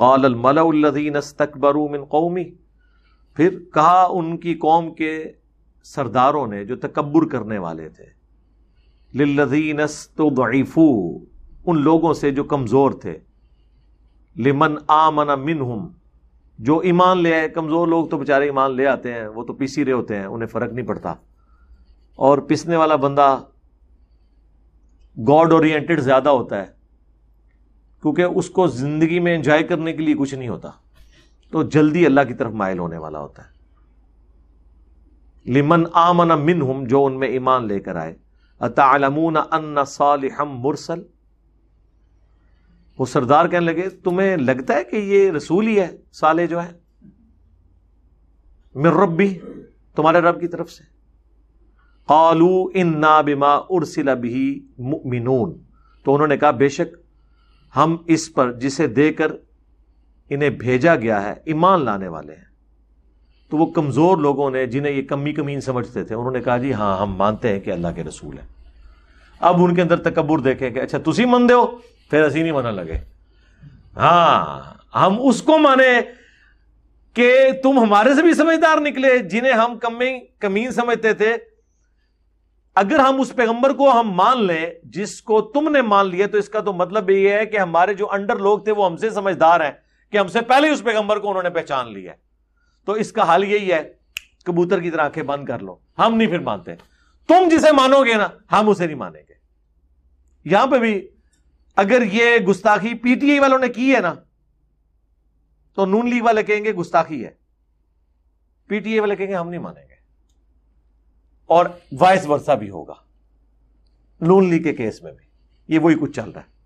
कौल मलाउल्लदीनस्तकबरू मिन कौमी फिर कहा उनकी कौम के सरदारों ने जो तकबर करने वाले थे लिल्लदीनस्तफ़ू उन लोगों से जो कमज़ोर थे लिमन आमन हम जो ईमान ले आए कमज़ोर लोग तो बेचारे ईमान ले आते हैं वो तो पीसी रहे होते हैं उन्हें फ़र्क नहीं पड़ता और पिसने वाला बंदा गॉड ओरिएंटेड ज़्यादा होता है क्योंकि उसको ज़िंदगी में एंजॉय करने के लिए कुछ नहीं होता तो जल्दी अल्लाह की तरफ मायल होने वाला होता है लिमन आमन मिन हम जो उनमें ईमान लेकर आए अतालमून अन्ना हम मुरसल वो सरदार कहने लगे तुम्हें लगता है कि ये रसूल ही है साले जो है मेर रब भी तुम्हारे रब की तरफ से कालू इन ना बिमा उर्सिला भी मिनून तो उन्होंने कहा बेशक हम इस पर जिसे देकर इन्हें भेजा गया है ईमान लाने वाले हैं तो वो कमज़ोर लोगों ने जिन्हें ये कमी कमीन समझते थे उन्होंने कहा जी हाँ हम मानते हैं कि अल्लाह के रसूल है अब उनके अंदर तकबर देखें कि अच्छा तुम मन दो फिर असी नहीं मानने लगे हाँ हम उसको माने कि तुम हमारे से भी समझदार निकले जिन्हें हम कमी कमीन समझते थे अगर हम उस पैगंबर को हम मान लें जिसको तुमने मान लिया तो इसका तो मतलब यह है कि हमारे जो अंडर लोग थे वो हमसे समझदार हैं कि हमसे पहले उस पैगंबर को उन्होंने पहचान लिया तो इसका हाल यही है कबूतर की तरह आंखें बंद कर लो हम नहीं फिर मानते तुम जिसे मानोगे ना हम उसे नहीं मानेंगे यहां पर भी अगर यह गुस्ताखी पीटीआई वालों ने की है ना तो नून लीग वाले कहेंगे गुस्ताखी है पीटीए वाले कहेंगे हम नहीं मानेंगे और वाइस वर्षा भी होगा लोनली के केस में भी ये वही कुछ चल रहा है